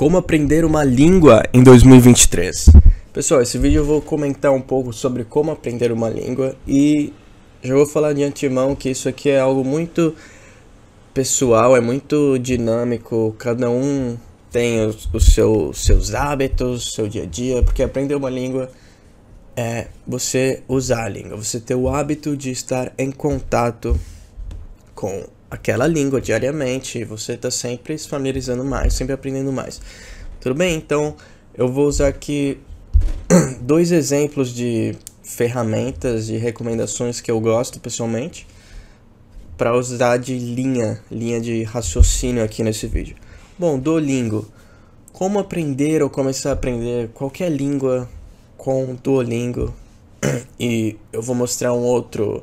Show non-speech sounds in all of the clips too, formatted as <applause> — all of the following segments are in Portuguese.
Como aprender uma língua em 2023. Pessoal, esse vídeo eu vou comentar um pouco sobre como aprender uma língua e já vou falar de antemão que isso aqui é algo muito pessoal, é muito dinâmico, cada um tem os, os seu, seus hábitos, seu dia a dia, porque aprender uma língua é você usar a língua, você ter o hábito de estar em contato com aquela língua diariamente, você está sempre se familiarizando mais, sempre aprendendo mais. Tudo bem? Então, eu vou usar aqui <clears throat> dois exemplos de ferramentas e recomendações que eu gosto pessoalmente para usar de linha, linha de raciocínio aqui nesse vídeo. Bom, Duolingo. Como aprender ou começar a aprender qualquer língua com Duolingo? <clears throat> E eu vou mostrar um outro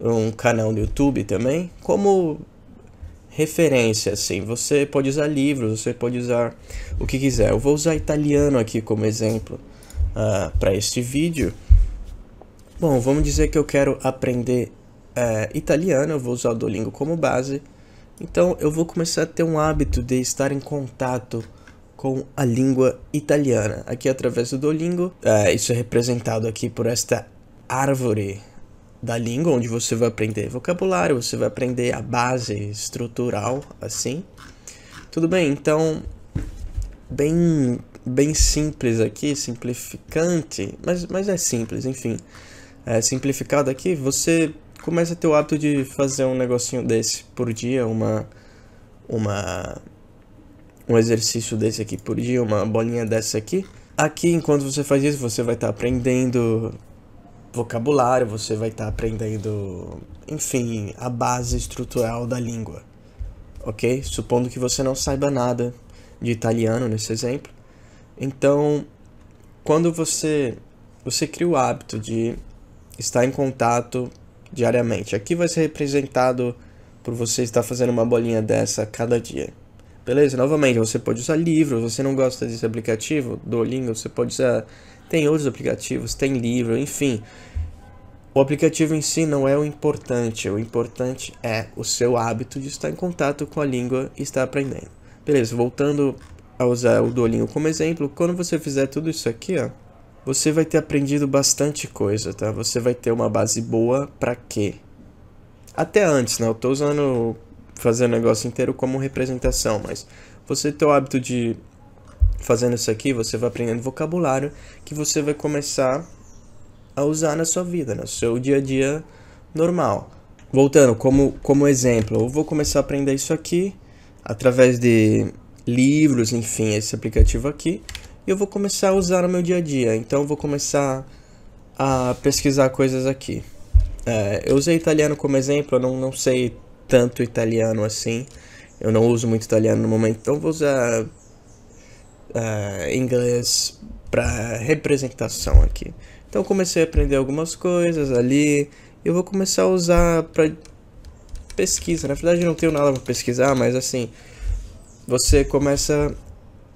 um canal no YouTube também como referência, assim. Você pode usar livros, você pode usar o que quiser. Eu vou usar italiano aqui como exemplo uh, ah, para este vídeo. Bom, vamos dizer que eu quero aprender uh, italiano, eu vou usar o Duolingo como base. Então eu vou começar a ter um hábito de estar em contato com a língua italiana. Aqui através do Duolingo, uh, isso é representado aqui por esta árvore da língua, onde você vai aprender vocabulário, você vai aprender a base estrutural, assim. Tudo bem, então, bem, bem simples aqui, simplificante, mas, mas é simples, enfim. É, simplificado aqui, você começa a ter o hábito de fazer um negocinho desse por dia, uma, uma, um exercício desse aqui por dia, uma bolinha dessa aqui. Aqui, enquanto você faz isso, você vai estar tá aprendendo vocabulário, você vai estar tá aprendendo, enfim, a base estrutural da língua. Ok? Supondo que você não saiba nada de italiano nesse exemplo. Então, quando você você cria o hábito de estar em contato diariamente. Aqui vai ser representado por você estar fazendo uma bolinha dessa cada dia. Beleza? Novamente, você pode usar livros, você não gosta desse aplicativo, Duolingo, você pode usar tem outros aplicativos, tem livro, enfim. O aplicativo em si não é o importante, o importante é o seu hábito de estar em contato com a língua e estar aprendendo. Beleza, voltando a usar o Duolingo como exemplo, quando você fizer tudo isso aqui, ó, você vai ter aprendido bastante coisa, tá? Você vai ter uma base boa para quê? Até antes, né? Eu tô usando fazer o negócio inteiro como representação, mas você ter o hábito de Fazendo isso aqui, você vai aprendendo vocabulário que você vai começar a usar na sua vida, no seu dia a dia normal. Voltando, como, como exemplo, eu vou começar a aprender isso aqui através de livros, enfim, esse aplicativo aqui, e eu vou começar a usar no meu dia a dia. Então, eu vou começar a pesquisar coisas aqui. É, eu usei italiano como exemplo, eu não, não sei tanto italiano assim. Eu não uso muito italiano no momento, então vou usar uh, inglês para representação aqui. Então comecei a aprender algumas coisas ali. Eu vou começar a usar para pesquisa. Na verdade, não tenho nada para pesquisar, mas assim, você começa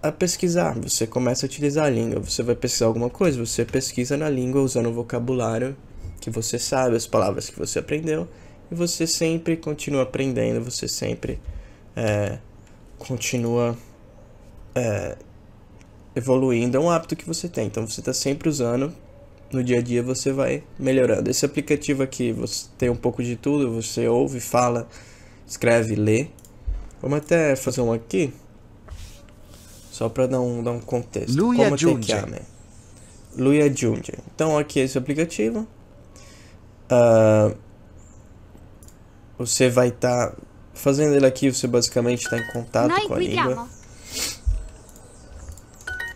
a pesquisar, você começa a utilizar a língua. Você vai pesquisar alguma coisa, você pesquisa na língua usando o vocabulário que você sabe, as palavras que você aprendeu, e você sempre continua aprendendo, você sempre é, continua é, evoluindo, é um hábito que você tem. Então você está sempre usando, no dia a dia você vai melhorando. Esse aplicativo aqui, você tem um pouco de tudo, você ouve, fala, escreve, lê. Vamos até fazer um aqui, só para dar um, dar um contexto. Luia Como Junji. Luia Junge. Então aqui é esse aplicativo. Uh, você vai estar tá fazendo ele aqui, você basicamente está em contato com a língua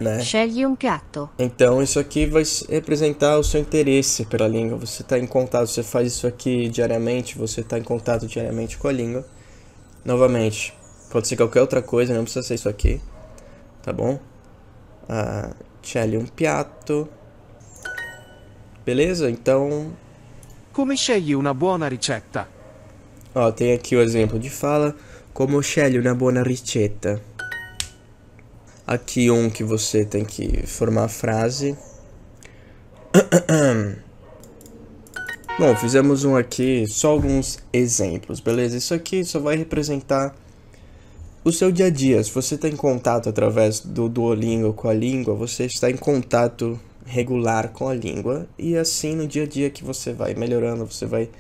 né? Scegli um piatto. Então isso aqui vai representar o seu interesse pela língua. Você está em contato, você faz isso aqui diariamente, você está em contato diariamente com a língua. Novamente, pode ser qualquer outra coisa, não precisa ser isso aqui, tá bom? Ah, um piatto. Beleza? Então... Como scegli uma boa ricetta? Ó, tem aqui o exemplo de fala. Como scegli uma boa ricetta? Aqui um que você tem que formar a frase. <clears throat> Bom, fizemos um aqui, só alguns exemplos, beleza? Isso aqui só vai representar o seu dia a dia. Se você está em contato através do Duolingo com a língua, você está em contato regular com a língua. E assim no dia a dia que você vai melhorando, você vai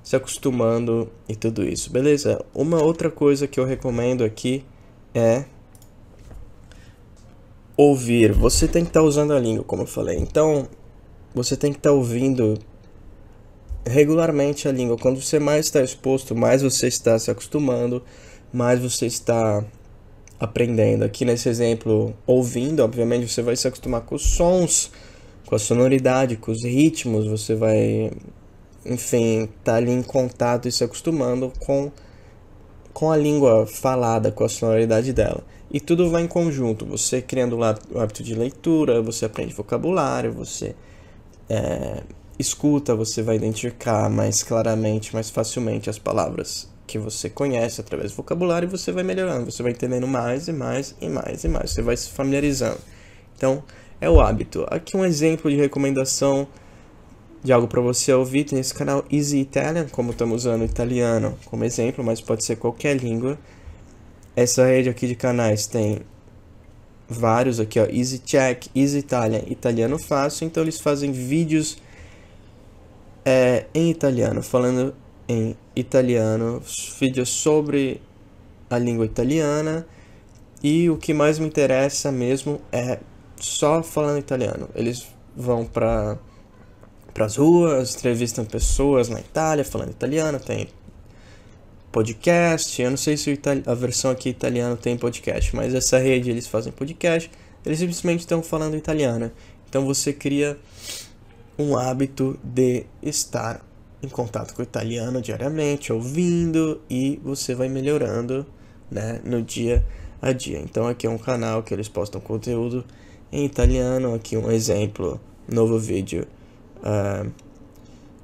se acostumando e tudo isso, beleza? Uma outra coisa que eu recomendo aqui é ouvir, você tem que estar tá usando a língua, como eu falei. Então, você tem que estar tá ouvindo regularmente a língua. Quando você mais está exposto, mais você está se acostumando, mais você está aprendendo. Aqui nesse exemplo, ouvindo, obviamente você vai se acostumar com os sons, com a sonoridade, com os ritmos, você vai, enfim, tá ali em contato e se acostumando com com a língua falada, com a sonoridade dela. E tudo vai em conjunto. Você criando o hábito de leitura, você aprende vocabulário, você é, escuta, você vai identificar mais claramente, mais facilmente as palavras que você conhece através do vocabulário e você vai melhorando, você vai entendendo mais e mais e mais e mais, você vai se familiarizando. Então, é o hábito. Aqui um exemplo de recomendação de algo para você ouvir, tem esse canal Easy Italian, como estamos usando italiano como exemplo, mas pode ser qualquer língua. Essa rede aqui de canais tem vários aqui, ó, Easy Check, Easy Italian, Italiano Fácil, então eles fazem vídeos é, em italiano, falando em italiano, vídeos sobre a língua italiana, e o que mais me interessa mesmo é só falando italiano. Eles vão para as ruas, entrevistam pessoas na Itália falando italiano, tem podcast. Eu não sei se a versão aqui italiana tem podcast, mas essa rede eles fazem podcast. Eles simplesmente estão falando italiano. Então você cria um hábito de estar em contato com o italiano diariamente, ouvindo e você vai melhorando, né, no dia a dia. Então aqui é um canal que eles postam conteúdo em italiano. Aqui um exemplo, novo vídeo. Uh,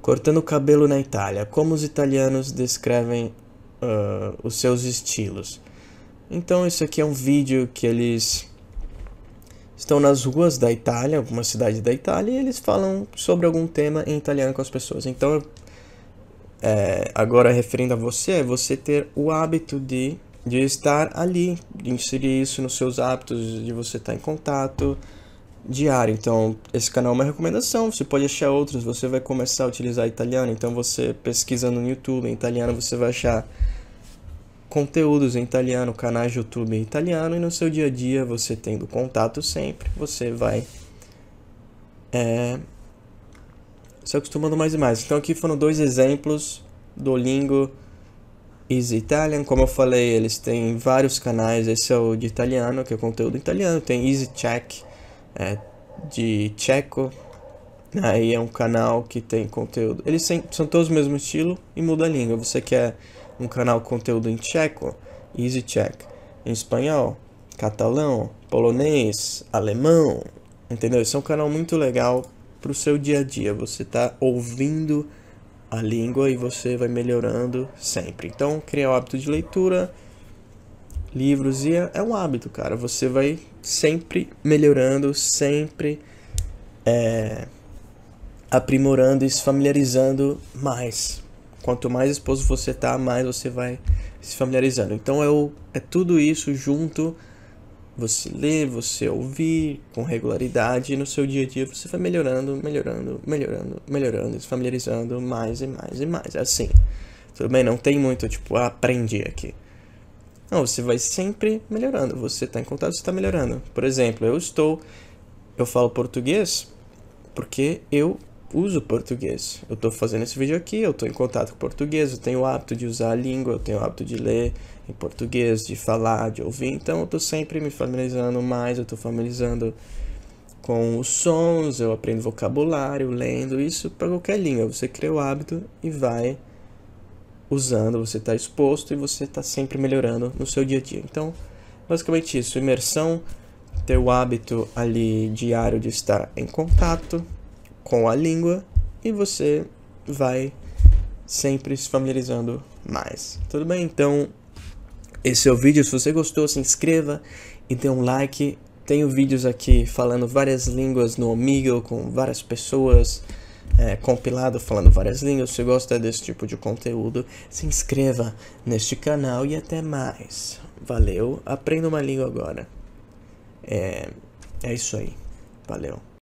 Cortando o cabelo na Itália. Como os italianos descrevem uh, os seus estilos. Então isso aqui é um vídeo que eles estão nas ruas da Itália, alguma cidade da Itália, e eles falam sobre algum tema em italiano com as pessoas. Então, é, agora referindo a você, é você ter o hábito de, de estar ali, de inserir isso nos seus hábitos, de você estar em contato, diário. Então, esse canal é uma recomendação. Você pode achar outros. Você vai começar a utilizar italiano, então você pesquisando no YouTube em italiano, você vai achar conteúdos em italiano, canais de YouTube em italiano e no seu dia a dia, você tendo contato sempre, você vai é, se acostumando mais e mais. Então, aqui foram dois exemplos: do Lingo Easy Italian, como eu falei, eles têm vários canais. Esse é o de italiano, que é conteúdo italiano. Tem Easy Check, é, de tcheco. Aí é um canal que tem conteúdo. Eles são todos o mesmo estilo e muda a língua. Você quer um canal conteúdo em tcheco? Easy Check. Em espanhol, catalão, polonês, alemão. Entendeu? Esse é um canal muito legal para o seu dia a dia. Você está ouvindo a língua e você vai melhorando sempre. Então, criar o hábito de leitura livros e é, é um hábito, cara. Você vai sempre melhorando, sempre é, aprimorando e se familiarizando mais. Quanto mais exposto você tá, mais você vai se familiarizando. Então é, o, é tudo isso junto. Você lê, você ouvir com regularidade e no seu dia a dia você vai melhorando, melhorando, melhorando, melhorando, se familiarizando mais e mais e mais. É assim. Tudo bem, não tem muito, tipo, ah, aprendi aqui. Não, você vai sempre melhorando. Você está em contato, você está melhorando. Por exemplo, eu estou. Eu falo português porque eu uso português. Eu estou fazendo esse vídeo aqui, eu estou em contato com português, eu tenho o hábito de usar a língua, eu tenho o hábito de ler em português, de falar, de ouvir. Então eu estou sempre me familiarizando mais, eu estou familiarizando com os sons, eu aprendo vocabulário, lendo, isso para qualquer língua. Você cria o hábito e vai usando, você está exposto e você está sempre melhorando no seu dia a dia. Então, basicamente isso, imersão, ter o hábito ali diário de estar em contato com a língua e você vai sempre se familiarizando mais. Tudo bem? Então, esse é o vídeo. Se você gostou, se inscreva e dê um like. Tenho vídeos aqui falando várias línguas no Omegle com várias pessoas é, compilado falando várias línguas. Se gosta desse tipo de conteúdo, se inscreva neste canal e até mais. Valeu, aprenda uma língua agora. É, é isso aí. Valeu.